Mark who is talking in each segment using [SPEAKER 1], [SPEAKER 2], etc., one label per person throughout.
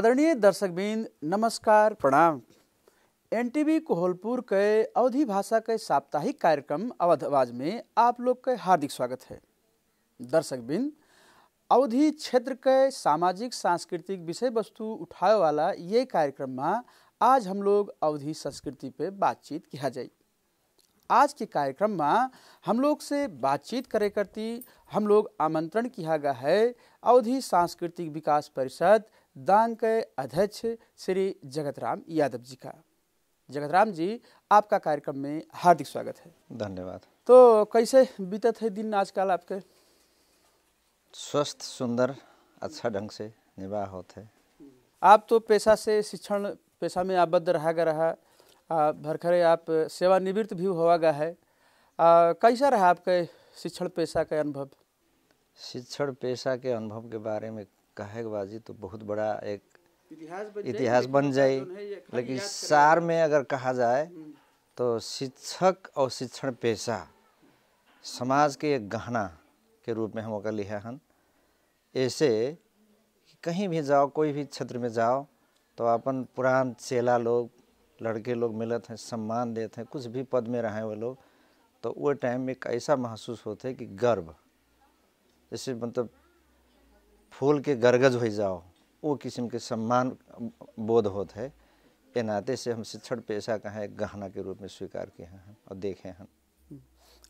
[SPEAKER 1] आदरणीय दर्शकबिंद नमस्कार प्रणाम एन टी वी कोहलपुर के अवधि भाषा के साप्ताहिक कार्यक्रम अवध आवाज में आप लोग के हार्दिक स्वागत है दर्शकबिंद अवधि क्षेत्र के सामाजिक सांस्कृतिक विषय वस्तु उठाए वाला ये कार्यक्रम में आज हम लोग अवधि संस्कृति पे बातचीत किया जाए आज के कार्यक्रम में हम लोग से बातचीत करे करती हम लोग आमंत्रण किया गया है अवधि सांस्कृतिक विकास परिषद दांग के अध्यक्ष श्री जगतराम यादव जी का जगतराम जी आपका कार्यक्रम में हार्दिक स्वागत है धन्यवाद तो कैसे बीतत है दिन आजकल आपके
[SPEAKER 2] स्वस्थ सुंदर अच्छा ढंग से निवाह होते
[SPEAKER 1] आप तो पेशा से शिक्षण पेशा में आबद्ध रहा गया रहा भरखरे आप सेवानिवृत्त भी हुआ गया है आ, कैसा रहा आपके शिक्षण पेशा का अनुभव शिक्षण पेशा के अनुभव के बारे में
[SPEAKER 2] कहेगबाजी बाजी तो बहुत बड़ा एक
[SPEAKER 1] इतिहास बन जाए लेकिन सार
[SPEAKER 2] में अगर कहा जाए हम्म। तो शिक्षक और शिक्षण पेशा समाज के एक गहना के रूप में हम ओकर लिखे हन ऐसे कहीं भी जाओ कोई भी क्षेत्र में जाओ तो अपन पुरान चेला लोग लड़के लोग मिलते हैं सम्मान देते हैं कुछ भी पद में रहें वो लोग तो वो टाइम में एक ऐसा महसूस होते कि गर्व जैसे मतलब फूल के गरगज हो जाओ वो किस्म के सम्मान बोध होत है ये नाते से हम शिक्षण पेशा का है गहना के रूप में स्वीकार किए हैं और देखे हैं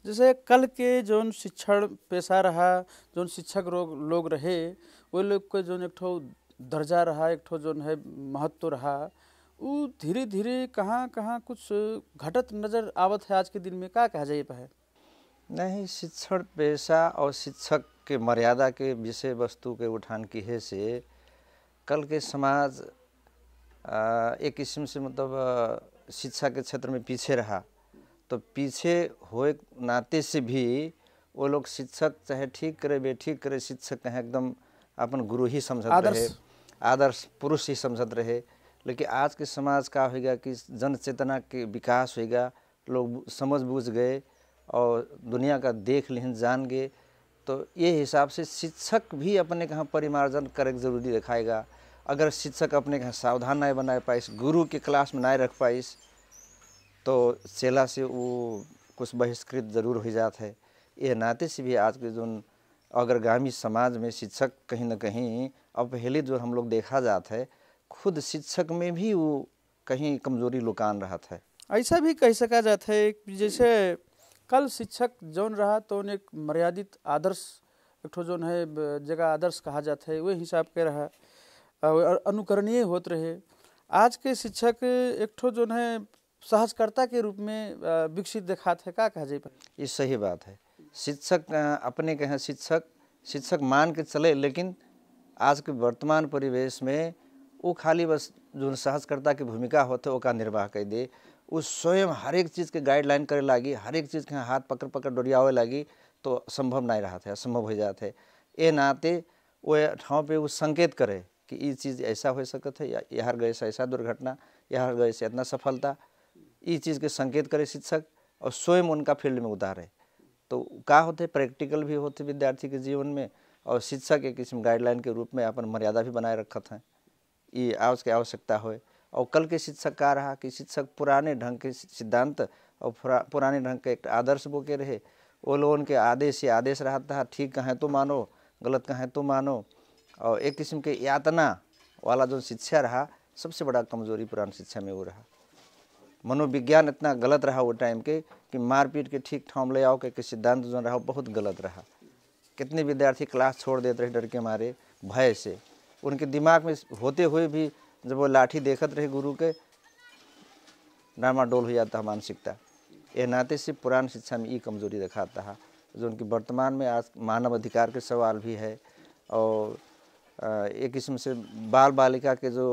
[SPEAKER 1] जैसे कल के जो शिक्षण पेशा रहा जो शिक्षक लोग रहे वो लोग के जो एक ठो दर्जा रहा एक ठो जो है महत्व रहा वो धीरे धीरे कहाँ कहाँ कुछ घटत नज़र आवत है आज के दिन में क्या कहा जाइए पहले नहीं
[SPEAKER 2] शिक्षण पेशा और शिक्षक के मर्यादा के विषय वस्तु के उठान की है से कल के समाज एक किस्म से मतलब शिक्षा के क्षेत्र में पीछे रहा तो पीछे हुए नाते से भी वो लोग शिक्षक चाहे ठीक करे बेठीक करे शिक्षक कहें एकदम अपन गुरु ही समझते रहे आदर्श पुरुष ही समझते रहे लेकिन आज के समाज का होगा कि जन चेतना के विकास होगा लोग समझ बूझ गए और दुनिया का देख जान गए तो ये हिसाब से शिक्षक भी अपने कहाँ परिमार्जन करे ज़रूरी दिखाएगा अगर शिक्षक अपने कहाँ सावधान नहीं बनाए पाइस गुरु के क्लास में नहीं रख पाइस तो चेला से वो कुछ बहिष्कृत जरूर हो जाता है ये नाते से भी आज के जो अग्रगामी समाज में शिक्षक कहीं ना कहीं अपहेलित जो हम लोग देखा जाता है खुद शिक्षक में भी वो कहीं कमजोरी लुकान रहा था
[SPEAKER 1] ऐसा भी कह सका जाता है जैसे कल शिक्षक जौन रहा तो एक मर्यादित आदर्श एक ठो जौन है जगह आदर्श कहा जाता है वही हिसाब के रहा और अनुकरणीय होते रहे आज के शिक्षक एक ठो जौन है सहजकर्ता के रूप में विकसित देखा है का कहा जाए ये सही बात है
[SPEAKER 2] शिक्षक अपने हैं शिक्षक शिक्षक मान के चले लेकिन आज के वर्तमान परिवेश में वो खाली बस जो सहजकर्ता की भूमिका होते वो का निर्वाह कर दे उ स्वयं हर एक चीज़ के गाइडलाइन करे लगी हर एक चीज़ के हाथ पकड़ पकड़ डोरियावे लगी तो संभव नहीं रहा थे असंभव हो जाते ए ये नाते वो ठाव पे वो संकेत करे कि ये चीज़ ऐसा हो सकता है या यार गए से ऐसा दुर्घटना यहाँ गए से इतना सफलता ये चीज़ के संकेत करे शिक्षक और स्वयं उनका फील्ड में उतारे तो का होते प्रैक्टिकल भी होते विद्यार्थी के जीवन में और शिक्षक एक किस्म गाइडलाइन के रूप में अपन मर्यादा भी बनाए रखते हैं ये आज के आवश्यकता हो और कल के शिक्षक का रहा कि शिक्षक पुराने ढंग के सिद्धांत और पुराने ढंग के एक आदर्श बो के रहे वो लोग उनके आदेश या आदेश रहा था ठीक कहें तो मानो गलत कहें तो मानो और एक किस्म के यातना वाला जो शिक्षा रहा सबसे बड़ा कमजोरी पुरानी शिक्षा में वो रहा मनोविज्ञान इतना गलत रहा वो टाइम के कि मारपीट के ठीक ठाम ले आओ के सिद्धांत जो रहा बहुत गलत रहा कितने विद्यार्थी क्लास छोड़ देते रहे डर के मारे भय से उनके दिमाग में होते हुए भी जब वो लाठी देखत रहे गुरु के डामाडोल हो जाता मानसिकता यह नाते से पुरान शिक्षा में ये कमजोरी दिखाता है जो उनकी वर्तमान में आज मानव अधिकार के सवाल भी है और एक किस्म से बाल बालिका के जो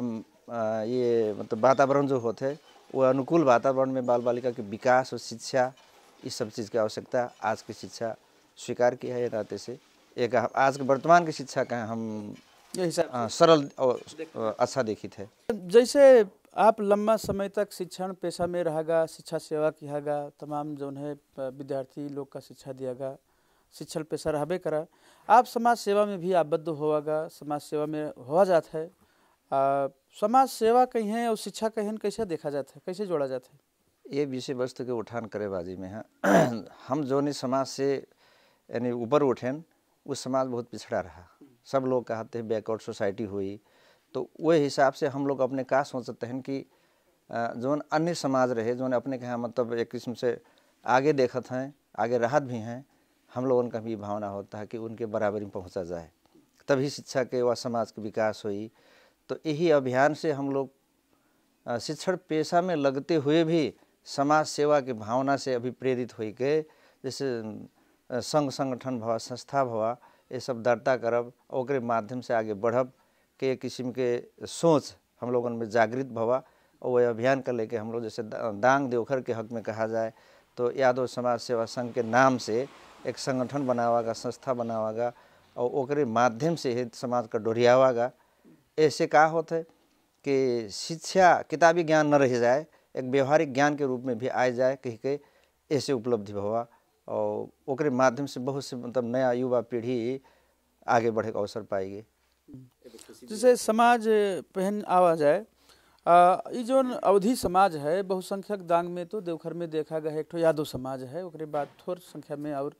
[SPEAKER 2] ये मतलब वातावरण जो होते वो अनुकूल वातावरण में बाल बालिका के विकास और शिक्षा इस सब चीज़ की आवश्यकता आज की शिक्षा स्वीकार की है ये नाते से एक आज के वर्तमान की शिक्षा का हम हाँ, सरल और अच्छा देखित है
[SPEAKER 1] जैसे आप लंबा समय तक शिक्षण पेशा में रहेगा शिक्षा सेवा किया तमाम जो है विद्यार्थी लोग का शिक्षा गया शिक्षण पेशा रहे करा आप समाज सेवा में भी आबद्ध होगा समाज सेवा में हुआ जाता है आ, समाज सेवा कहें और शिक्षा कहें कैसे देखा जाता है कैसे जोड़ा जाता
[SPEAKER 2] है ये विषय वस्तु के उठान करेबाजी में है हम जो नहीं समाज से यानी ऊपर उठें वो समाज बहुत पिछड़ा रहा सब लोग कहते हैं बैकवर्ड सोसाइटी हुई तो वही हिसाब से हम लोग अपने का सोचते हैं कि जो अन्य समाज रहे जो अपने के यहाँ मतलब एक किस्म से आगे देखत हैं आगे राहत भी हैं हम लोगों का भी भावना होता है कि उनके बराबरी में पहुँचा जाए तभी शिक्षा के व समाज के विकास हुई तो यही अभियान से हम लोग शिक्षण पेशा में लगते हुए भी समाज सेवा के भावना से अभी प्रेरित हो के जैसे संघ संगठन भवा संस्था भवा ये सब दर्ता करब और माध्यम से आगे बढ़ब के किस्म के सोच हम लोगों में जागृत भवा और वह अभियान कर लेके हम लोग जैसे दांग देवखर के हक में कहा जाए तो यादव समाज सेवा संघ के नाम से एक संगठन बनावागा संस्था बनावागा और ओकरे माध्यम से ही समाज का डोरियावागा ऐसे का होते कि शिक्षा किताबी ज्ञान न रह जाए एक व्यवहारिक ज्ञान के रूप में भी आ जाए कह के ऐसे उपलब्धि भवा और माध्यम से बहुत से मतलब नया युवा पीढ़ी आगे बढ़े के अवसर पाएगी
[SPEAKER 1] तो जैसे समाज पहन आवा जाए ये जो अवधि समाज है बहुसंख्यक दांग में तो देवघर में देखा गया एक यादव समाज है ओकरे बाद थोड़ संख्या में और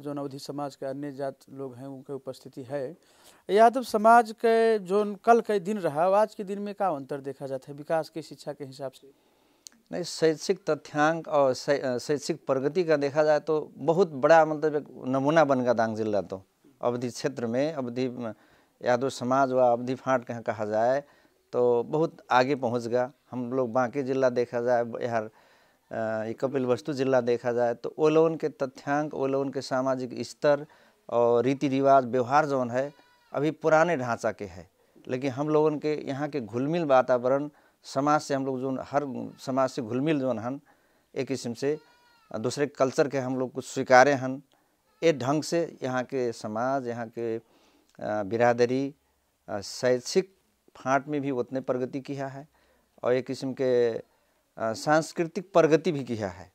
[SPEAKER 1] जो अवधि समाज के अन्य जात लोग हैं उनके उपस्थिति है यादव समाज के जो कल के दिन रहा आज के दिन में क्या अंतर देखा जाता है विकास के शिक्षा के हिसाब से
[SPEAKER 2] नहीं शैक्षिक तथ्यांक और शैक्षिक प्रगति का देखा जाए तो बहुत बड़ा मतलब एक नमूना बन गया दांग जिला तो अवधि क्षेत्र में अवधि यादव तो समाज व अवधि फाट कहाँ कहा जाए तो बहुत आगे पहुंच गया हम लोग बाकी जिला देखा जाए यार ये कपिल वस्तु जिला देखा जाए तो वो लोगों के तथ्यांक वो लोगों के सामाजिक स्तर और रीति रिवाज व्यवहार जौन है अभी पुराने ढांचा के है लेकिन हम लोगों के यहाँ के घुलमिल वातावरण समाज से हम लोग जो हर समाज से घुलमिल जो हन एक किस्म से दूसरे कल्चर के हम लोग कुछ स्वीकारे हन ये ढंग से यहाँ के समाज यहाँ के बिरादरी शैक्षिक फाट में भी उतने प्रगति किया है और एक किस्म के सांस्कृतिक प्रगति भी किया है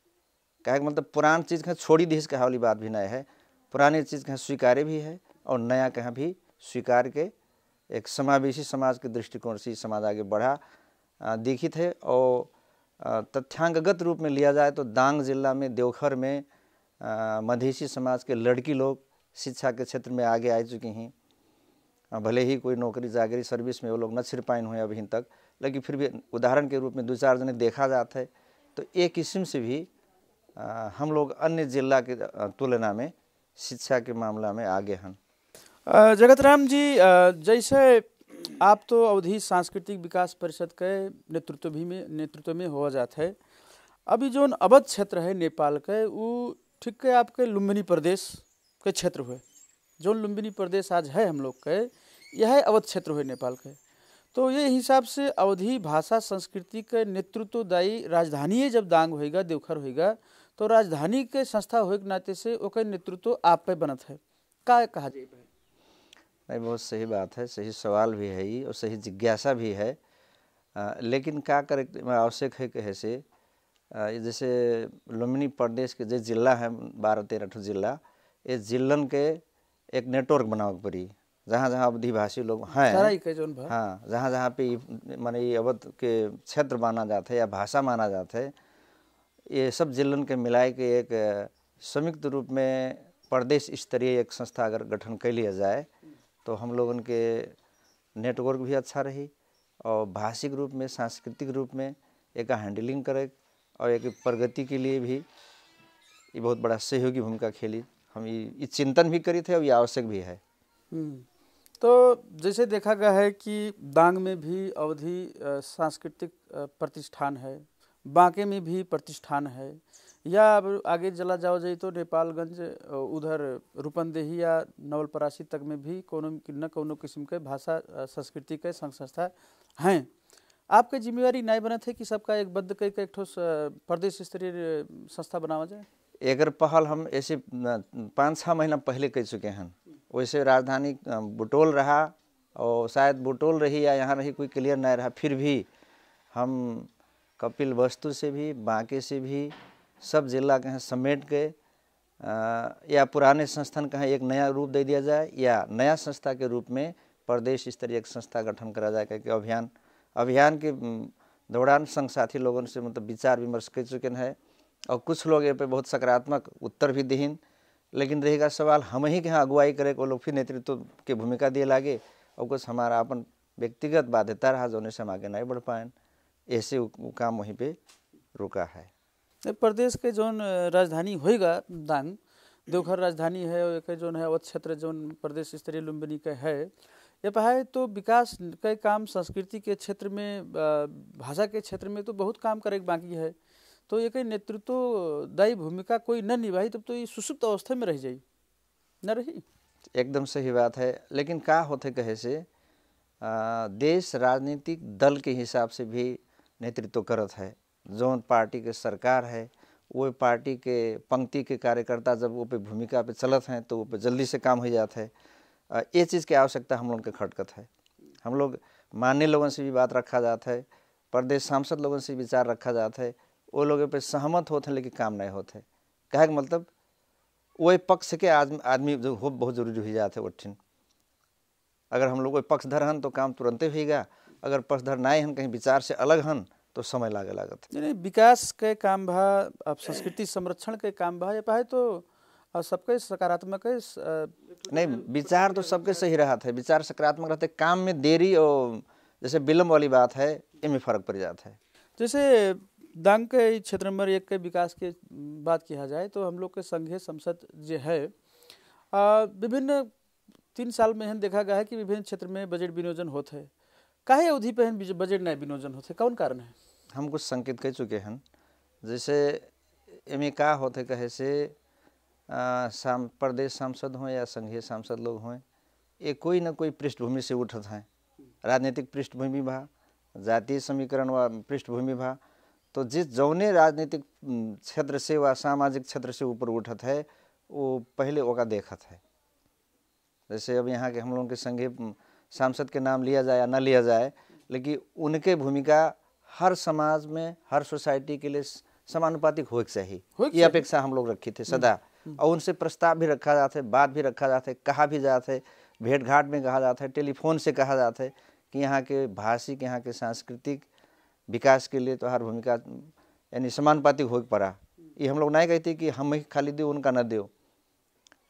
[SPEAKER 2] कहे मतलब पुरान चीज़ कहें छोड़ी दिस कहा वाली बात भी नए है पुरानी चीज़ कहें स्वीकारे भी है और नया कहें भी स्वीकार के एक समावेशी समाज के दृष्टिकोण से समाज आगे बढ़ा देखी थे और तथ्यांगत रूप में लिया जाए तो दांग जिला में देवघर में मधेसी समाज के लड़की लोग शिक्षा के क्षेत्र में आगे आ चुकी हैं भले ही कोई नौकरी जागरी सर्विस में वो लोग न छिर पाइन हुए अभी तक लेकिन फिर भी उदाहरण के रूप में दो चार जने देखा जाता है तो एक किस्म से भी हम लोग अन्य जिला के
[SPEAKER 1] तुलना में शिक्षा के मामला में आगे हैं जगत राम जी जैसे आप तो अवधि सांस्कृतिक विकास परिषद के नेतृत्व भी में नेतृत्व में हो जाते है अभी जो अवध क्षेत्र है नेपाल के वो ठीक है आपके लुम्बिनी प्रदेश के क्षेत्र हुए जो लुम्बिनी प्रदेश आज है हम लोग के यह अवध क्षेत्र हुए नेपाल के तो ये हिसाब से अवधि भाषा संस्कृति के नेतृत्वदायी राजधानी जब दांग होएगा देवखर होएगा तो राजधानी के संस्था होए के नाते से नेतृत्व आप पे बनत है का कहा जाए
[SPEAKER 2] नहीं बहुत सही बात है सही सवाल भी है ये और सही जिज्ञासा भी है आ, लेकिन क्या कर आवश्यक है कैसे जैसे लुम्बिनी प्रदेश के जो जिला है बारह तेरह जिला ये जिलन के एक नेटवर्क बनाव पड़ी जहाँ जहाँ अवधिभाषी लोग हैं
[SPEAKER 1] हाँ
[SPEAKER 2] जहाँ जहाँ पे माने ये अवध के क्षेत्र माना जाता है या भाषा माना जाता है ये सब जिलन के मिलाए के एक संयुक्त रूप में प्रदेश स्तरीय एक संस्था अगर गठन कर लिया जाए तो हम लोग के नेटवर्क भी अच्छा रही और भाषिक रूप में सांस्कृतिक रूप में एक हैंडलिंग करे और एक प्रगति के लिए भी ये बहुत बड़ा सहयोगी भूमिका खेली हम ये चिंतन भी करी थे और ये आवश्यक भी है
[SPEAKER 1] हम्म, तो जैसे देखा गया है कि दांग में भी अवधि सांस्कृतिक प्रतिष्ठान है बांके में भी प्रतिष्ठान है या अब आगे चला जाओ जाए तो नेपालगंज उधर रूपनदेही या नवलपरासी तक में भी कोनो न कोनो किस्म के भाषा संस्कृति के संघ संस्था हैं आपके जिम्मेवारी नहीं बनत है कि सबका एक बद्ध कई एक ठोस प्रदेश स्तरीय संस्था बनावा जाए
[SPEAKER 2] एक पहल हम ऐसे पाँच छः महीना पहले कह चुके हैं वैसे राजधानी बुटोल रहा और शायद बुटोल रही या यहाँ रही कोई क्लियर नहीं रहा फिर भी हम कपिल वस्तु से भी बाके से भी सब जिला कहें समेट के या पुराने संस्थान कहें एक नया रूप दे दिया जाए या नया संस्था के रूप में प्रदेश स्तरीय एक संस्था गठन करा जाए क्योंकि अभियान अभियान के दौरान संघ साथी लोगों से मतलब विचार विमर्श कर चुके हैं और कुछ लोग ये पे बहुत सकारात्मक उत्तर भी दिहीन लेकिन रहेगा सवाल हम ही के यहाँ अगुवाई करे को लोग फिर नेतृत्व की भूमिका दिए लागे और कुछ हमारा अपन व्यक्तिगत बाध्यता रहा उन्हें से हम आगे नहीं बढ़ पाए ऐसे काम वहीं पर रुका है
[SPEAKER 1] प्रदेश के जो राजधानी होएगा दांग देवघर राजधानी है और एक जोन है अवध क्षेत्र जोन प्रदेश स्तरीय लुम्बिनी का है ये है तो विकास के काम संस्कृति के क्षेत्र में भाषा के क्षेत्र में तो बहुत काम करे बाकी है तो एक नेतृत्वदायी भूमिका कोई न निभाई तब तो ये सुसुप्त अवस्था में रह जाए न रही
[SPEAKER 2] एकदम सही बात है लेकिन का होते कहे से देश राजनीतिक दल के हिसाब से भी नेतृत्व करत है जौन पार्टी के सरकार है वो पार्टी के पंक्ति के कार्यकर्ता जब वो पे भूमिका पे चलत हैं तो वो पे जल्दी से काम हो जाते है ये चीज़ की आवश्यकता हम लोग के खटकत है हम लोग मान्य लोगों से भी बात रखा जाता है प्रदेश सांसद लोगों से विचार रखा जाता है वो लोग पे सहमत होते हैं लेकिन काम नहीं होते कहे का मतलब वो पक्ष के आदमी आदमी जो हो बहुत जरूरी हो जाते वठिन अगर हम लोग कोई पक्षधर हन तो काम तुरंत होगा अगर पक्षधर ना हन कहीं विचार से अलग हन तो समय लागे लागत
[SPEAKER 1] नहीं विकास के काम भा अब संस्कृति संरक्षण के काम भा ये पाए तो सबके सकारात्मक है नहीं विचार तो सबके सही रहा था विचार सकारात्मक
[SPEAKER 2] रहते काम में देरी और जैसे विलम्ब वाली बात है इनमें फर्क पड़ जाता है
[SPEAKER 1] जैसे दांग के क्षेत्र नंबर एक के विकास के बात किया जाए तो हम लोग के संघीय संसद जो है विभिन्न तीन साल में देखा गया है कि विभिन्न क्षेत्र में बजट विनियोजन होते है काहे अवधि पर बजट नए विनियोजन होते कौन कारण है हम कुछ
[SPEAKER 2] संकेत कह चुके हैं जैसे एम का होते कहे से साम प्रदेश सांसद हों या संघीय सांसद लोग हों ये कोई ना कोई पृष्ठभूमि से उठत हैं राजनीतिक पृष्ठभूमि भा जातीय समीकरण व पृष्ठभूमि भा तो जिस जौने राजनीतिक क्षेत्र से व सामाजिक क्षेत्र से ऊपर उठत है वो पहले ओका देखत है जैसे अब यहाँ के हम लोगों के संघीय सांसद के नाम लिया जाए या ना लिया जाए लेकिन उनके भूमिका हर समाज में हर सोसाइटी के लिए समानुपातिक हो चाहिए ये अपेक्षा हम लोग रखी थी हम्म। सदा हम्म। और उनसे प्रस्ताव भी रखा जाता है बात भी रखा जाता है कहा भी जाता है भेंट घाट में कहा जाता है टेलीफोन से कहा जाता है कि यहाँ के भाषिक यहाँ के सांस्कृतिक विकास के लिए तो हर भूमिका यानी समानुपातिक हो पड़ा ये हम लोग नहीं कहते कि हम ही खाली दे उनका न दे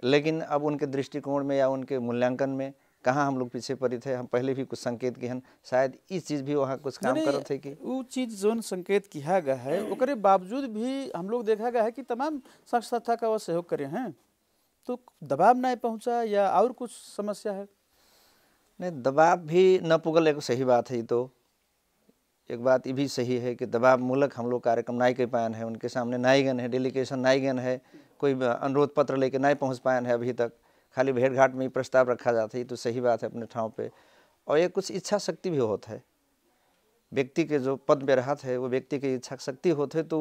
[SPEAKER 2] लेकिन अब उनके दृष्टिकोण में या उनके मूल्यांकन में कहाँ हम लोग पीछे पड़े थे हम पहले भी कुछ संकेत किए शायद
[SPEAKER 1] इस चीज भी वहाँ कुछ काम कर थे कि वो चीज जो संकेत किया गया है ओकरे बावजूद भी हम लोग देखा गया है कि तमाम शख्स संस्था का वह सहयोग करे हैं तो दबाव नहीं पहुँचा या और कुछ समस्या है नहीं
[SPEAKER 2] दबाव भी न पुगल एक सही बात है तो एक बात ये भी सही है कि दबाव मूलक हम लोग कार्यक्रम नहीं कर पाए हैं उनके सामने नाई गन है डेलीगेशन नाई गन है कोई अनुरोध पत्र लेके नहीं पहुँच पाए है अभी तक खाली भेड़ घाट में ही प्रस्ताव रखा जाता है ये तो सही बात है अपने ठाव पे और ये कुछ इच्छा शक्ति भी होता है व्यक्ति के जो पद में रहते है वो व्यक्ति की इच्छा शक्ति होते तो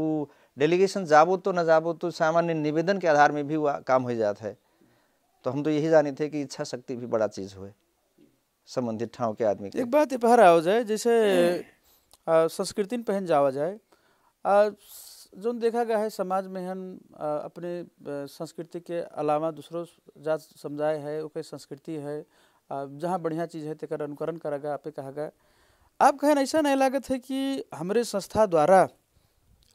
[SPEAKER 2] डेलीगेशन जाबो तो न जाबो तो सामान्य निवेदन के आधार में भी वो काम हो जाता है तो हम तो यही जाने थे कि इच्छा शक्ति भी बड़ा चीज़ हुए संबंधित ठाव के आदमी एक बात ये
[SPEAKER 1] जाए जैसे हम्म। संस्कृति पहन जावा जाए जो देखा गया है समाज में हम अपने संस्कृति के अलावा दूसरों जात समुदाय है ओके संस्कृति है जहाँ बढ़िया चीज़ है तकर अनुकरण करा गया आपे कहा गया आप कहें ऐसा नहीं लागत है कि हमारे संस्था द्वारा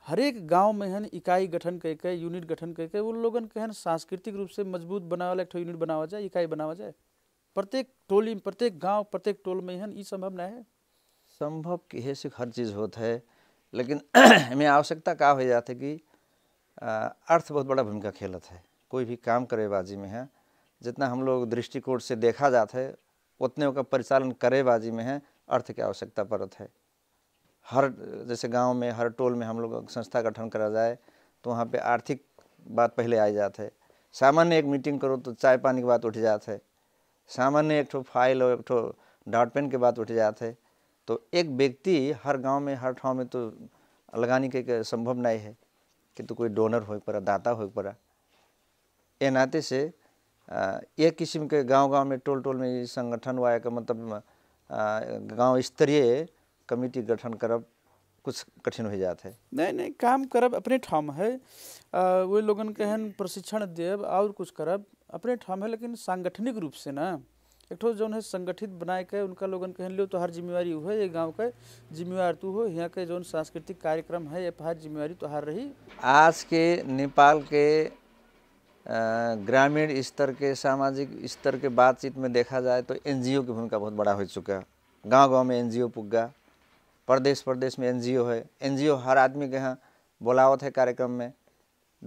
[SPEAKER 1] हरेक गांव में हन इकाई गठन कह के यूनिट गठन कह के वो लोगन कहन सांस्कृतिक रूप से मजबूत बनावा एक यूनिट बनावा जाए इकाई बनावा जाए प्रत्येक टोली प्रत्येक गांव प्रत्येक टोल में हन ये संभव नहीं है
[SPEAKER 2] संभव कैसे हर चीज़ होता है लेकिन हमें आवश्यकता का हो जाते कि अर्थ बहुत बड़ा भूमिका खेलत है कोई भी काम करेबाजी में है जितना हम लोग दृष्टिकोण से देखा जाता है उतने का परिचालन करेबाजी में है अर्थ की आवश्यकता पड़त है हर जैसे गांव में हर टोल में हम लोग संस्था गठन करा जाए तो वहाँ पे आर्थिक बात पहले आई जाते है सामान्य एक मीटिंग करो तो चाय पानी की बात उठ जाते है सामान्य एक ठो फाइल और एक ठो डॉट पेन की बात उठ जाते है तो एक व्यक्ति हर गांव में हर ठाव में तो लगाने के संभव नहीं है कि तो कोई डोनर हो पड़ा दाता हो पड़ा ये नाते से एक किस्म के गांव गांव में टोल टोल में संगठन हुआ है मतलब गांव स्तरीय कमेटी गठन करब कुछ कठिन हो जाते है
[SPEAKER 1] नहीं नहीं काम करब अपने ठाम है वो लोगन के प्रशिक्षण देव और कुछ करब अपने ठाम है लेकिन सांगठनिक रूप से ना एक जो है संगठित बनाए के उनका लोगन कह लो तो हर जिम्मेवारी है ये गाँव के जिम्मेवार तू हो यहाँ के जो सांस्कृतिक कार्यक्रम है ये हर जिम्मेवारी तो रही
[SPEAKER 2] आज के नेपाल के ग्रामीण स्तर के सामाजिक स्तर के बातचीत में देखा जाए तो ओ की भूमिका बहुत बड़ा हो चुका है गाँव गाँव में एनजीओ पुग्गा प्रदेश प्रदेश में ओ है ओ हर आदमी के यहाँ बुलावत है कार्यक्रम में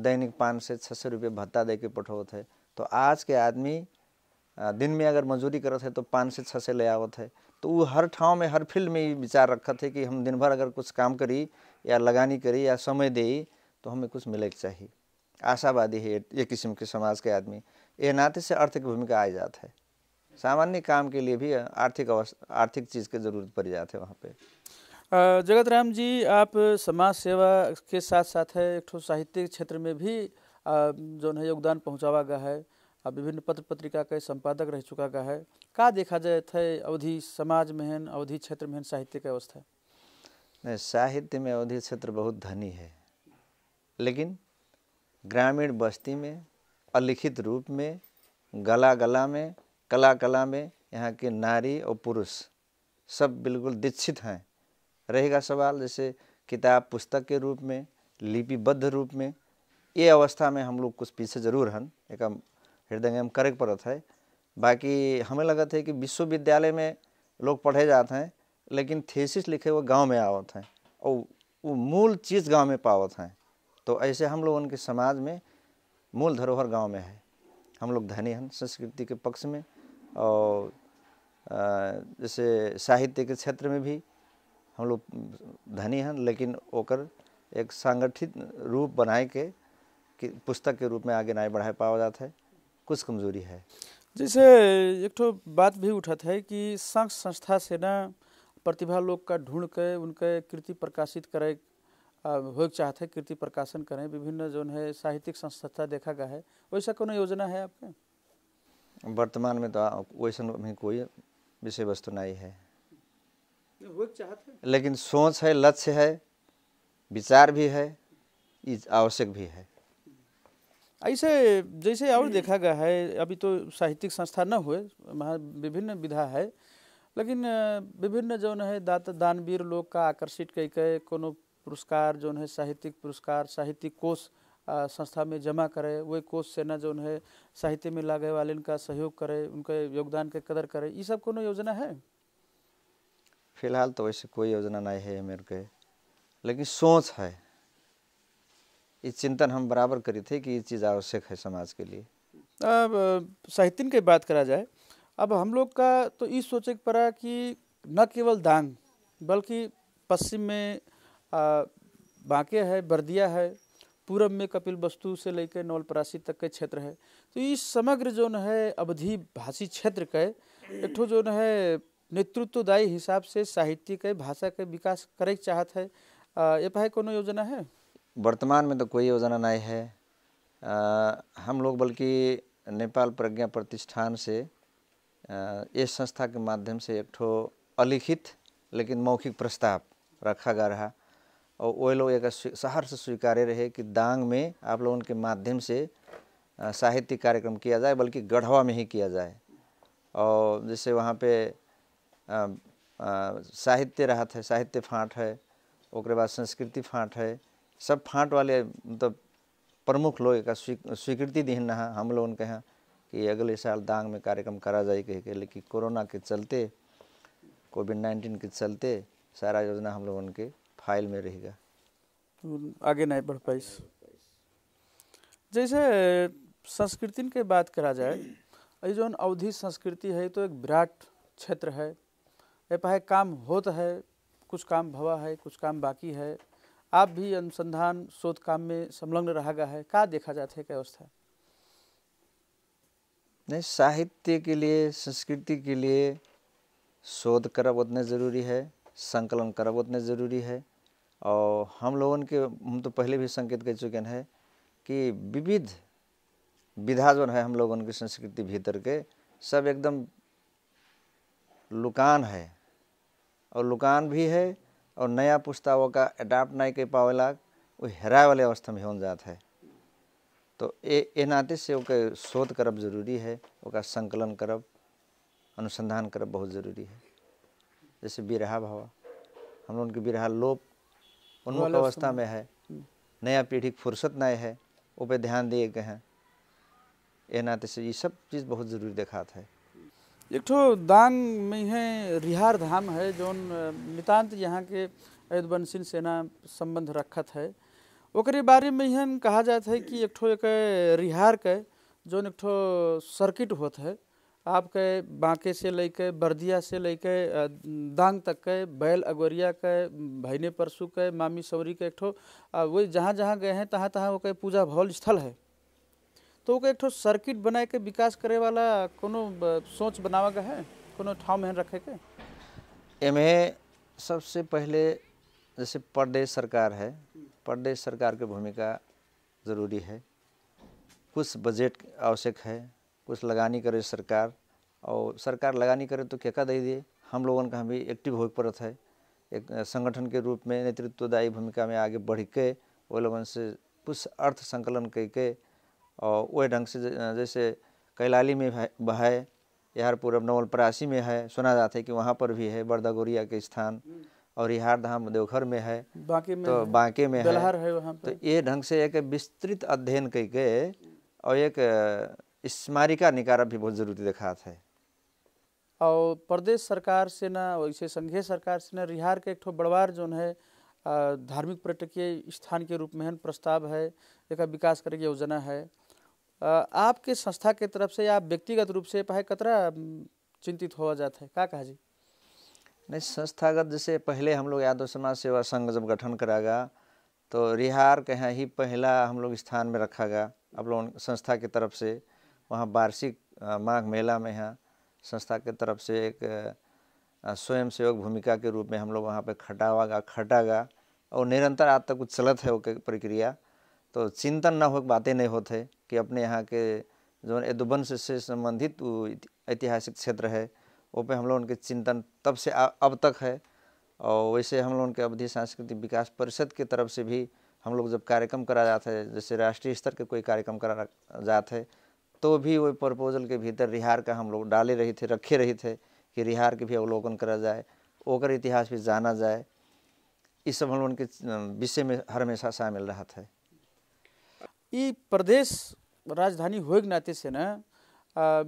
[SPEAKER 2] दैनिक पाँच से छः सौ रुपये भत्ता दे के पठौत है तो आज के आदमी दिन में अगर मजदूरी करत है तो पाँच से छः से ले आवत है तो वो हर ठाव में हर फील्ड में विचार रखत है कि हम दिन भर अगर कुछ काम करी या लगानी करी या समय दे तो हमें कुछ मिले के चाहिए आशावादी है ये किस्म के समाज के आदमी ये नाते से आर्थिक भूमिका आ जाता है सामान्य काम के लिए भी आर्थिक आर्थिक चीज़ की ज़रूरत पड़ जाती है वहाँ
[SPEAKER 1] पे जगत राम जी आप समाज सेवा के साथ साथ है एक साहित्य क्षेत्र में भी जो है योगदान पहुँचावा गया है और विभिन्न पत्र पत्रिका के संपादक रह चुका का है का देखा जाए थे अवधि समाज में है अवधि क्षेत्र में साहित्य की अवस्था
[SPEAKER 2] नहीं साहित्य में अवधि क्षेत्र बहुत धनी है लेकिन ग्रामीण बस्ती में अलिखित रूप में गला गला में कला कला में यहाँ के नारी और पुरुष सब बिल्कुल दीक्षित हैं रहेगा सवाल जैसे किताब पुस्तक के रूप में लिपिबद्ध रूप में ये अवस्था में हम लोग कुछ पीछे जरूर हैं एक हृदयंगम करे पड़त है बाकी हमें लगत है कि विश्वविद्यालय में लोग पढ़े जाते हैं लेकिन थेसिस लिखे वो गांव में आवत हैं और वो मूल चीज़ गांव में पावत हैं तो ऐसे हम लोग उनके समाज में मूल धरोहर गांव में है हम लोग धनी हैं संस्कृति के पक्ष में और जैसे साहित्य के क्षेत्र में भी हम लोग धनी हैं लेकिन ओकर एक संगठित रूप बनाए के कि पुस्तक के रूप में आगे नहीं बढ़ाए पाया जाता है कुछ कमजोरी है
[SPEAKER 1] जैसे एक तो बात भी उठत है कि संघ संस्था से ना प्रतिभा लोग का ढूंढ के उनके कृति प्रकाशित करे हो चाहते कृति प्रकाशन करें विभिन्न जो है साहित्यिक संस्था देखा गया है वैसा कोई योजना है आपके
[SPEAKER 2] वर्तमान में तो वैसा में कोई विषय वस्तु नहीं है लेकिन सोच है लक्ष्य है विचार भी है आवश्यक भी है
[SPEAKER 1] ऐसे जैसे और हम्म। देखा गया है अभी तो साहित्यिक संस्था न हुए वहाँ विभिन्न विधा है लेकिन विभिन्न जो है दात दानवीर लोग का आकर्षित कई के कोनो पुरस्कार जो है साहित्यिक पुरस्कार साहित्यिक कोष संस्था में जमा करे वे कोष से न जो है साहित्य में लागे वाले का सहयोग करे उनके योगदान के कदर करे ये सब कोनो योजना है
[SPEAKER 2] फिलहाल तो वैसे कोई योजना नहीं है मेरे के लेकिन सोच है ये चिंतन हम बराबर करे थे कि ये चीज़ आवश्यक है समाज के लिए
[SPEAKER 1] अब साहित्य की बात करा जाए अब हम लोग का तो ये सोचे पड़ा कि न केवल दांग बल्कि पश्चिम में बाके है बर्दिया है पूरब में कपिल वस्तु से लेकर नवलपरासी तक के क्षेत्र है तो ये समग्र जो न है अवधि भाषी क्षेत्र के एक जो न है नेतृत्वदायी हिसाब से साहित्य के भाषा के विकास करे चाहत है ये पाए कोनो योजना है
[SPEAKER 2] वर्तमान में तो कोई योजना नहीं है आ, हम लोग बल्कि नेपाल प्रज्ञा प्रतिष्ठान से इस संस्था के माध्यम से एक ठो अलिखित लेकिन मौखिक प्रस्ताव रखा गया रहा और वो लोग एक शहर से स्वीकार्य रहे कि दांग में आप लोगों के माध्यम से साहित्य कार्यक्रम किया जाए बल्कि गढ़वा में ही किया जाए और जैसे वहाँ पे साहित्य राहत है साहित्य फाँट है और बाद संस्कृति फाँट है सब फाट वाले मतलब प्रमुख लोग का स्वीकृति दी रहा हम लोगों के यहाँ कि अगले साल दांग में कार्यक्रम करा जाए कह के लेकिन कोरोना के चलते कोविड नाइन्टीन के चलते सारा योजना हम लोगों के फाइल में रहेगा
[SPEAKER 1] आगे नहीं बढ़ पाई जैसे संस्कृति के बात करा जाए ये जो अवधि संस्कृति है तो एक विराट क्षेत्र है ये पाए काम होता है कुछ काम भवा है कुछ काम बाकी है आप भी अनुसंधान शोध काम में संलग्न रहा है क्या देखा जाता है क्या अवस्था
[SPEAKER 2] नहीं साहित्य के लिए संस्कृति के लिए शोध करब उतने ज़रूरी है संकलन करब उतने ज़रूरी है और हम लोगों के हम तो पहले भी संकेत कर चुके हैं कि विविध विधा जो है हम लोगों की संस्कृति भीतर के सब एकदम लुकान है और लुकान भी है और नया पुस्ताओं का अडाप्ट नहीं कर पावेला वो हराय वाले अवस्था में हो जात है तो ए ए नाते से ओकर शोध करब जरूरी है ओकर संकलन करब अनुसंधान करब बहुत ज़रूरी है जैसे बिरहा भाव हम लोग उनकी बिरहा लोप उन्मुख अवस्था में है हम्म। नया पीढ़ी फुर्सत नहीं है उस पर ध्यान दिए गए हैं
[SPEAKER 1] ए नाते से ये सब चीज़ बहुत ज़रूरी दिखाता है एक ठो दांग में है रिहार धाम है जो नितान्त यहाँ के अयुधवंशिन सेना संबंध रखत है ओकरे बारे में यहन कहा जाता है कि एक ठो एक रिहार के जो एक ठो सर्किट होता है आपके बांके से लेके बर्दिया से लेके दांग तक के बैल अगोरिया के भैने परसू के मामी सौरी के एक ठो वही जहाँ जहाँ गए हैं तहाँ तहाँ वो पूजा भवल स्थल है तो एक ठो सर्किट बनाए के विकास करे वाला कोनो सोच बनावा का है कोनो ठाव में रखे के
[SPEAKER 2] एमे सबसे पहले जैसे प्रदेश सरकार है प्रदेश सरकार की भूमिका ज़रूरी है कुछ बजट आवश्यक है कुछ लगानी करे सरकार और सरकार लगानी करे तो क्या क्या दे दिए हम लोगों का भी एक्टिव हो पड़त है एक संगठन के रूप में नेतृत्वदायी भूमिका में आगे बढ़ के वो लोगों से कुछ अर्थ संकलन करके और वह ढंग से जैसे कैलाली में है यार पूर्व नवलपरासी में है सुना जाता है कि वहाँ पर भी है बरदागोरिया के स्थान और रिहार धाम देवघर में है
[SPEAKER 1] बांके में तो बांके
[SPEAKER 2] में है, है वहाँ तो ये ढंग से एक विस्तृत अध्ययन करके और एक स्मारिका निकारा भी बहुत जरूरी देखा है
[SPEAKER 1] और प्रदेश सरकार से ना वैसे संघीय सरकार से ना रिहार के एक ठो बड़वार जोन है धार्मिक पर्यटकीय स्थान के रूप में प्रस्ताव है एक विकास करे योजना है आपके संस्था के तरफ से या व्यक्तिगत रूप से पाए कतरा चिंतित हो जाता है क्या कहा जी
[SPEAKER 2] नहीं संस्थागत जैसे पहले हम लोग यादव समाज सेवा संघ जब गठन करागा तो रिहार के यहाँ ही पहला हम लोग स्थान में रखा गया अब लोग संस्था की तरफ से वहाँ वार्षिक माघ मेला में यहाँ संस्था के तरफ से एक स्वयं सेवक भूमिका के रूप में हम लोग वहाँ पर खटावागा खटागा और निरंतर आज तक कुछ चलत है वो प्रक्रिया तो चिंतन न हो बातें नहीं होते कि अपने यहाँ के जो यदुवंश से संबंधित ऐतिहासिक क्षेत्र है वो पे हम लोगों के चिंतन तब से आ, अब तक है और वैसे हम लोगों के अवधि सांस्कृतिक विकास परिषद की तरफ से भी हम लोग जब कार्यक्रम करा जाते हैं जैसे राष्ट्रीय स्तर के कोई कार्यक्रम करा जाते हैं तो भी वो प्रपोजल के भीतर रिहार का हम लोग डाले रहे थे रखे रहे थे कि रिहार के भी अवलोकन करा जाए ओकर इतिहास भी जाना जाए इस सब हम लोग के विषय में
[SPEAKER 1] हमेशा शामिल रहा था प्रदेश राजधानी हो नाते से न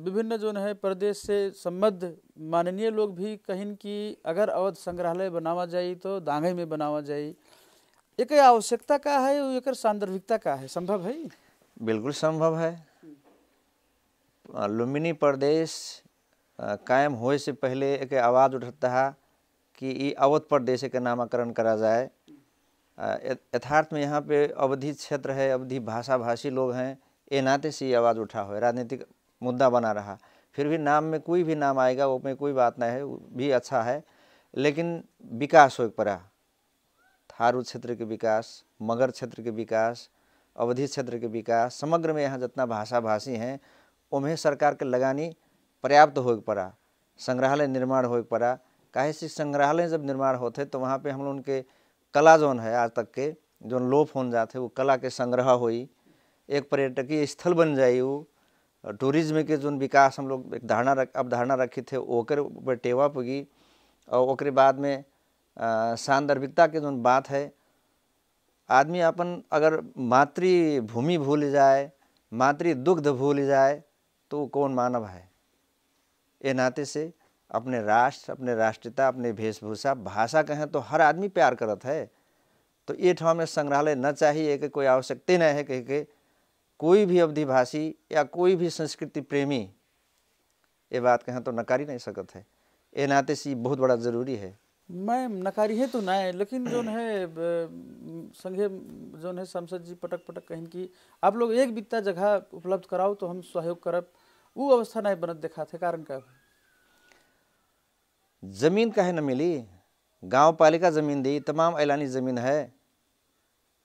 [SPEAKER 1] विभिन्न जो है प्रदेश से संबद्ध माननीय लोग भी कहें कि अगर अवध संग्रहालय बनावा जाए तो दांगे में बनावा जाए एक आवश्यकता का है एक सांदर्भिकता का है संभव है
[SPEAKER 2] बिल्कुल संभव है लुम्बिनी प्रदेश कायम होए से पहले एक आवाज़ उठता है कि ये अवध प्रदेश के नामकरण करा जाए यथार्थ में यहाँ पे अवधि क्षेत्र है अवधि भाषा भाषी लोग हैं ये नाते से ये आवाज़ उठा हुआ है राजनीतिक मुद्दा बना रहा फिर भी नाम में कोई भी नाम आएगा वो में कोई बात नहीं है भी अच्छा है लेकिन विकास हो पड़ा थारू क्षेत्र के विकास मगर क्षेत्र के विकास अवधि क्षेत्र के विकास समग्र में यहाँ जितना भाषा भाषी हैं उन्हें सरकार के लगानी पर्याप्त हो पड़ा संग्रहालय निर्माण हो पड़ा काहे से संग्रहालय जब निर्माण होते तो वहाँ पे हम लोग उनके कला जोन है आज तक के जो लोप होन जाते वो कला के संग्रह हुई एक पर्यटकीय स्थल बन जाए वो टूरिज्म के जो विकास हम लोग एक धारणा रख अवधारणा रखी थे ओकर ऊपर टेवा पगी और ओकरे बाद में सांदर्भिकता के जो बात है आदमी अपन अगर मातृभूमि भूल जाए मातृ दुग्ध भूल जाए तो कौन मानव है ये नाते से अपने राष्ट्र अपने राष्ट्रीयता अपने वेशभूषा भाषा कहें तो हर आदमी प्यार करत है तो ये ठाव में संग्रहालय न चाहिए कि कोई आवश्यकता न है कह के कोई भी अवधिभाषी या कोई भी संस्कृति प्रेमी ये बात कहें तो नकारी नहीं सकत है ये नाते से बहुत बड़ा ज़रूरी है
[SPEAKER 1] मैं नकारी है तो ना है लेकिन जो है संघे जो है सांसद जी पटक पटक कहें कि आप लोग एक बित्ता जगह उपलब्ध कराओ तो हम सहयोग करब वो अवस्था नहीं बनत देखा थे कारण क्या
[SPEAKER 2] ज़मीन कहे न मिली गांव पालिका ज़मीन दी तमाम ऐलानी ज़मीन है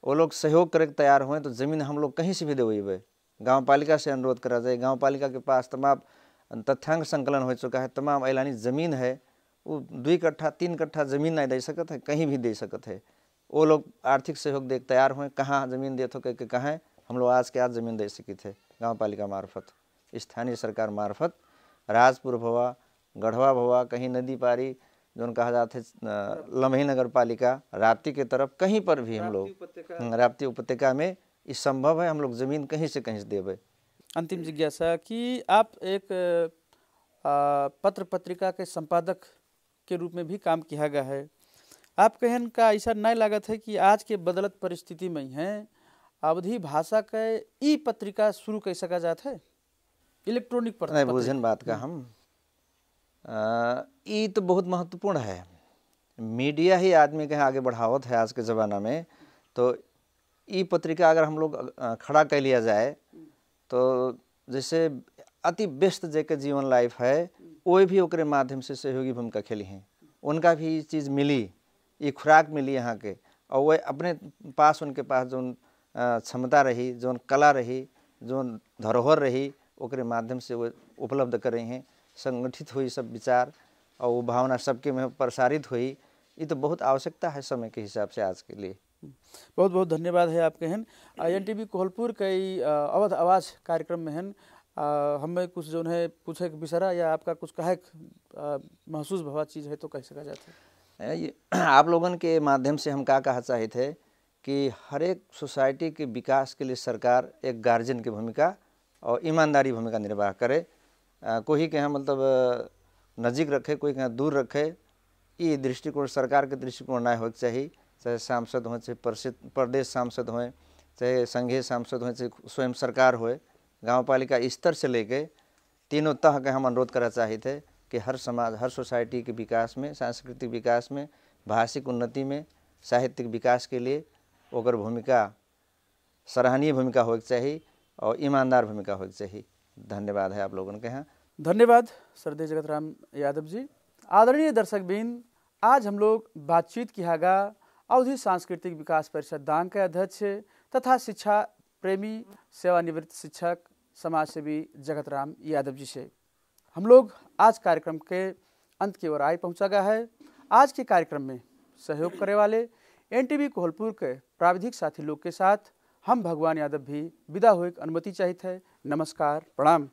[SPEAKER 2] वो लोग सहयोग करे तैयार हुए तो ज़मीन हम लोग कहीं से भी देवे गाँव पालिका से अनुरोध करा जाए गाँव पालिका के पास तमाम तथ्यांक संकलन हो चुका है तमाम ऐलानी ज़मीन है वो दुई कट्ठा तीन कट्ठा ज़मीन नहीं दे सकत है कहीं भी दे सकत है वो लोग आर्थिक सहयोग दे तैयार हुए कहाँ ज़मीन दे तो कह के कहें हम लोग आज के आज ज़मीन दे सके थे गाँव पालिका मार्फत स्थानीय सरकार मार्फत राजपुर भवा गढ़वा भवा कहीं नदी पारी जो कहा जाते लम्ही नगर पालिका राप्ती के तरफ कहीं पर भी हम लोग हम्म, राप्ती उपत्यका में इस संभव है हम लोग ज़मीन कहीं से कहीं से देवे
[SPEAKER 1] अंतिम जिज्ञासा कि आप एक पत्र पत्रिका के संपादक के रूप में भी काम किया गया है आप कहन का ऐसा नहीं लागत है कि आज के बदलत परिस्थिति में ही हैं अवधि भाषा के ई पत्रिका शुरू कर सका जाता है इलेक्ट्रॉनिक पत्र बुझन
[SPEAKER 2] बात का हम ये तो बहुत महत्वपूर्ण है मीडिया ही आदमी के आगे बढ़ावत है आज के ज़माना में तो ई पत्रिका अगर हम लोग खड़ा कर लिया जाए तो जैसे अति व्यस्त जैके जीवन लाइफ है वो भी ओकरे माध्यम से सहयोगी भूमिका खेली हैं उनका भी चीज़ मिली ये खुराक मिली यहाँ के और वह अपने पास उनके पास जो क्षमता रही जो कला रही जो धरोहर रही ओकरे माध्यम से वो उपलब्ध कर रही हैं संगठित हुई सब विचार और वो भावना सबके में प्रसारित हुई ये तो बहुत आवश्यकता है समय के हिसाब से आज के लिए
[SPEAKER 1] बहुत बहुत धन्यवाद है आपके हैं I N T V Kohalpur के अवध आवाज कार्यक्रम में हैं हमें कुछ जो है पूछे बिसरा या आपका कुछ कहे महसूस भवा चीज़ है तो कह सका जाता है
[SPEAKER 2] आप लोगन के माध्यम से हम क्या कहा चाहे थे कि हर एक सोसाइटी के विकास के लिए सरकार एक गार्जियन की भूमिका और ईमानदारी भूमिका निर्वाह करे कोई के यहाँ मतलब नज़दीक रखे कोई के दूर रखे ये दृष्टिकोण सरकार के दृष्टिकोण ना हो चाहिए चाहे सांसद हों चाहे प्रदेश सांसद हों चाहे संघीय सांसद हों चाहे स्वयं सरकार हो गाँव पालिका स्तर से लेके तीनों तह के हम अनुरोध करना चाहिए थे कि हर समाज हर सोसाइटी के विकास में सांस्कृतिक विकास में भाषिक उन्नति में साहित्यिक विकास के लिए ओकर भूमिका सराहनीय भूमिका हो चाहिए और ईमानदार भूमिका होके चाहिए
[SPEAKER 1] धन्यवाद है आप लोगों के यहाँ धन्यवाद सरदे जगत राम यादव जी आदरणीय दर्शक दर्शकबिन आज हम लोग बातचीत की हागा अवधि सांस्कृतिक विकास परिषद दांग के अध्यक्ष तथा शिक्षा प्रेमी सेवानिवृत्त शिक्षक समाजसेवी जगत राम यादव जी से हम लोग आज कार्यक्रम के अंत की ओर आए पहुँचा गया है आज के कार्यक्रम में सहयोग करने वाले एन कोहलपुर के प्राविधिक साथी लोग के साथ हम भगवान यादव भी विदा हुए अनुमति चाहते हैं नमस्कार प्रणाम